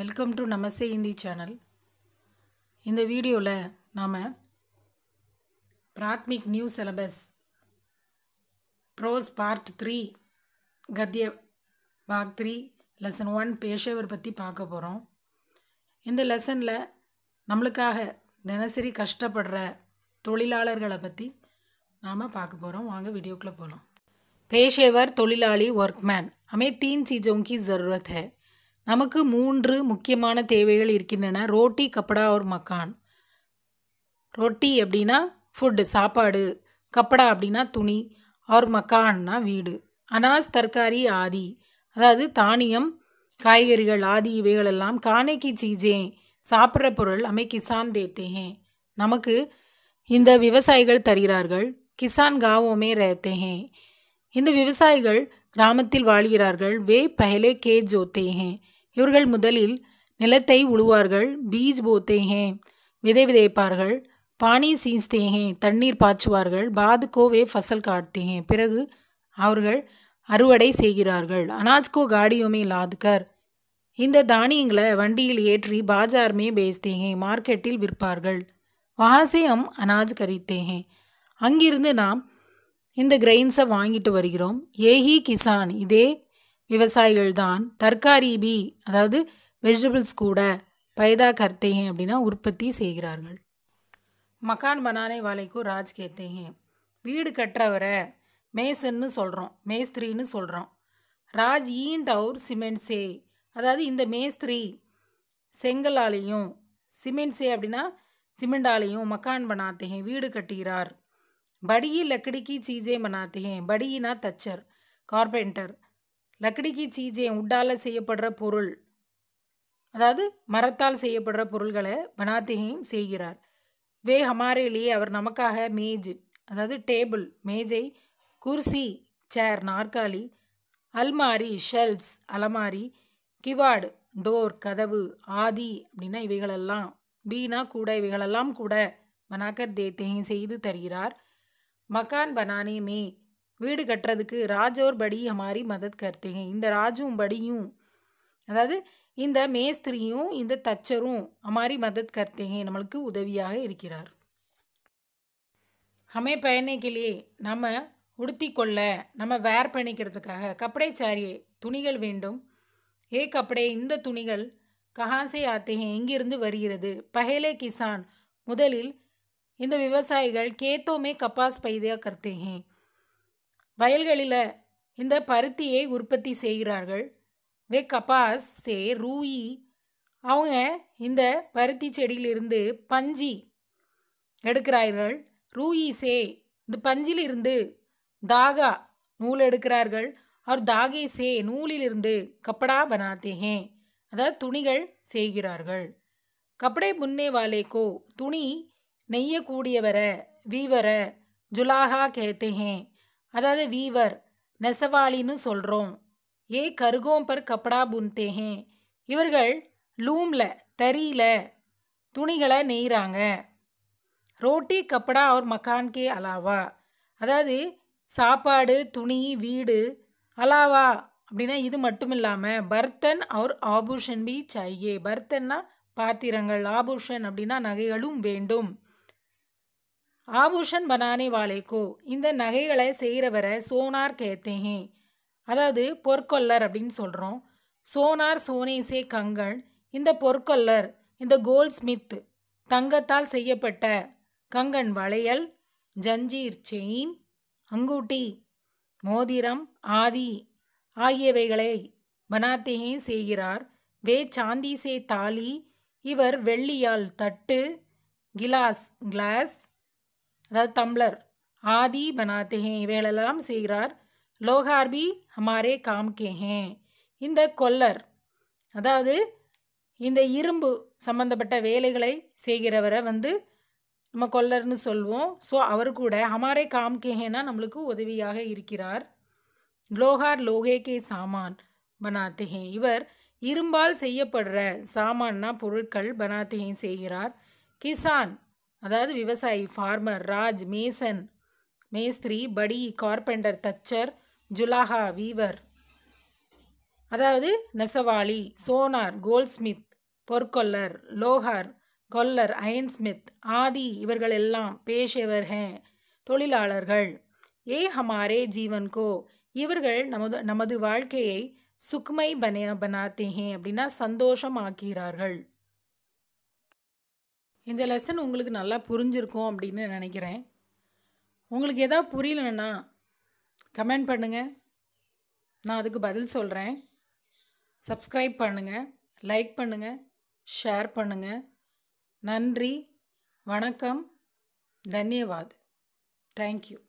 welcome to Namaste Hindi channel இந்த வீடியோவில் நாம் பிராத்மிக் new syllabus prose part three கத்திய பாக் த்ரீ லெசன் ஒன் பேஷவர் பற்றி பார்க்க போகிறோம் இந்த லெசனில் நம்மளுக்காக தினசரி கஷ்டப்படுற தொழிலாளர்களை பற்றி நாம் பார்க்க போகிறோம் வாங்க வீடியோக்குள்ளே போகலாம் பேஷேவர் தொழிலாளி ஒர்க்மேன் हमें தீன் சீஜோங்கி की ज़रूरत நமக்கு மூன்று முக்கியமான தேவைகள் இருக்கின்றன ரோட்டி கப்படா ஒரு மக்கான் ரொட்டி அப்படின்னா ஃபுட்டு சாப்பாடு கப்படா அப்படின்னா துணி அவர் மக்கான்னா வீடு அனாஸ் தர்காரி ஆதி அதாவது தானியம் காய்கறிகள் ஆதி இவைகளெல்லாம் காணைக்கு சீஜே சாப்பிட்ற பொருள் அமை கிசான் தேத்தேஹே நமக்கு இந்த விவசாயிகள் தருகிறார்கள் கிசான் காவோமே ரேத்தேஹே இந்த விவசாயிகள் கிராமத்தில் வாழ்கிறார்கள் வே பஹலே கே ஜோத்தேஹே இவர்கள் முதலில் நிலத்தை உழுவார்கள் பீஜ் போத்தேகே விதை விதைப்பார்கள் பானி சீஸ்தேகே தண்ணீர் பாய்ச்சுவார்கள் பாதுகோவே ஃபசல் காட்டேகே பிறகு அவர்கள் அறுவடை செய்கிறார்கள் அனாஜ்கோ காடியோமே லாதுக்கர் இந்த தானியங்களை வண்டியில் ஏற்றி பாஜார்மே பேஸ்தேகே மார்க்கெட்டில் விற்பார்கள் வாசே அம் அனாஜ் கரித்தேகே அங்கிருந்து நாம் இந்த கிரெயின்ஸை வாங்கிட்டு வருகிறோம் ஏஹி கிசான் இதே விவசாயிகள் தான் பி அதாவது வெஜிடபிள்ஸ் கூட பைதா करते அப்படின்னா உற்பத்தி செய்கிறார்கள் மக்கான் பனானை வாழைக்கு ராஜ் கேத்தே வீடு கட்டுறவரை மேசன்னு சொல்கிறோம் மேஸ்திரின்னு சொல்கிறோம் ராஜ் ஈண்ட் அவுர் சிமெண்ட்ஸே அதாவது இந்த மேஸ்திரி செங்கலாலையும் சிமெண்ட்ஸே அப்படின்னா சிமெண்டாலையும் மக்கான் பனாத்தே வீடு கட்டுகிறார் படியில் லக்கடிக்கு சீஜே பனாத்தே படியினா தச்சர் கார்பெண்டர் லக்கடிக்கு சீஜே உட்டால் செய்யப்படுற பொருள் அதாவது மரத்தால் செய்யப்படுற பொருள்களை பனாத்திகையும் செய்கிறார் வே ஹமாரேலியே அவர் நமக்காக மேஜ் அதாவது டேபிள் மேஜை குர்சி சேர் நாற்காலி அல்மாரி ஷெல்ஃப்ஸ் அலமாரி கிவாடு டோர் கதவு ஆதி அப்படின்னா இவைகளெல்லாம் பீனா கூட இவைகளெல்லாம் கூட பனாக்கர் தேத்தையும் செய்து தருகிறார் மக்கான் பனானே மே வீடு கட்டுறதுக்கு ராஜோர் படி மாதிரி மதத் मदद இந்த ராஜும் படியும் அதாவது இந்த மேஸ்திரியும் இந்த தச்சரும் हमारी மதத் करते நம்மளுக்கு உதவியாக இருக்கிறார் ஹமே பயணிகளே நம்ம உடுத்தி கொள்ள நம்ம வேர் பண்ணிக்கிறதுக்காக கப்படை சாரியே துணிகள் வேண்டும் ஏ கப்படே இந்த துணிகள் கஹாசே ஆத்தேகே எங்கிருந்து வருகிறது பஹேலே கிசான் முதலில் இந்த விவசாயிகள் கேத்தோமே கப்பாஸ் பைதையாக கர்த்தேகேன் வயல்களில் இந்த பருத்தியை உற்பத்தி செய்கிறார்கள் வே கபாஸ் சே ரூயி அவங்க இந்த பருத்தி செடியிலிருந்து பஞ்சி எடுக்கிறார்கள் ரூயி சே இந்த பஞ்சிலிருந்து தாகா நூல் எடுக்கிறார்கள் அவர் தாகே சே நூலிலிருந்து கப்படா பனாத்தே அதாவது துணிகள் செய்கிறார்கள் கப்படை புன்னே வாலேக்கோ துணி நெய்யக்கூடியவரை வீவரை ஜுலாகா கேத்தேஹேன் அதாவது வீவர் நெசவாளின்னு சொல்கிறோம் ஏ கருகோம் பர் கப்படா புன்தே இவர்கள் லூமில் தறியில் துணிகளை நெய்கிறாங்க ரோட்டி கப்படா அவர் மக்கான்கே அலாவா அதாவது சாப்பாடு துணி வீடு அலாவா அப்படின்னா இது மட்டும் இல்லாமல் பர்த்தன் அவர் ஆபூஷன் பி சையே பர்த்தன்னா பாத்திரங்கள் ஆபூஷன் அப்படின்னா நகைகளும் வேண்டும் ஆபூஷன் பனானே வாலேக்கோ இந்த நகைகளை செய்கிறவரை சோனார் கேத்தேஹே அதாவது பொற்கொல்லர் அப்படின்னு சொல்கிறோம் சோனார் சோனேசே கங்கன் இந்த பொற்கொல்லர் இந்த கோல் ஸ்மித் தங்கத்தால் செய்யப்பட்ட கங்கன் வளையல் ஜஞ்சீர் செயின் அங்கூட்டி மோதிரம் ஆதி ஆகியவைகளை பனாத்தேகே செய்கிறார் வே சாந்திசே தாலி இவர் வெள்ளியால் தட்டு கிலாஸ் கிளாஸ் அதாவது தம்ளர் ஆதி பனாத்தே இவைகளெல்லாம் செய்கிறார் லோகார்பி ஹமாரே காம்கேஹே இந்த கொல்லர் அதாவது இந்த இரும்பு சம்பந்தப்பட்ட வேலைகளை செய்கிறவரை வந்து நம்ம கொல்லர்னு சொல்வோம் ஸோ அவர் கூட ஹமாரே காம்கேஹேனா நம்மளுக்கு உதவியாக இருக்கிறார் லோகார் லோகே கே சாமான் பனாத்தேஹே இவர் இரும்பால் செய்யப்படுற சாமான்னா பொருட்கள் பனாத்தேன் செய்கிறார் கிசான் அதாவது விவசாயி ஃபார்மர் ராஜ் மேசன் மேஸ்திரி படி கார்பெண்டர் தச்சர் ஜுலாஹா வீவர் அதாவது நெசவாளி சோனார் கோல்ட்ஸ்மித் பொற்கொல்லர் லோஹார் கொல்லர் அயன்ஸ்மித் ஆதி இவர்கள் எல்லாம் பேஷேவர் ஹே தொழிலாளர்கள் ஏ ஹமாரே ஜீவன் கோ இவர்கள் நமது நமது வாழ்க்கையை சுக்மை பனே பனாத்தே அப்படின்னா சந்தோஷமாக்கிறார்கள் இந்த லெசன் உங்களுக்கு நல்லா புரிஞ்சிருக்கும் அப்படின்னு நினைக்கிறேன் உங்களுக்கு எதாவது புரியலன்னா கமெண்ட் பண்ணுங்கள் நான் அதுக்கு பதில் சொல்கிறேன் சப்ஸ்கிரைப் பண்ணுங்கள் லைக் பண்ணுங்கள் ஷேர் பண்ணுங்கள் நன்றி வணக்கம் தன்யவாத் தேங்க்யூ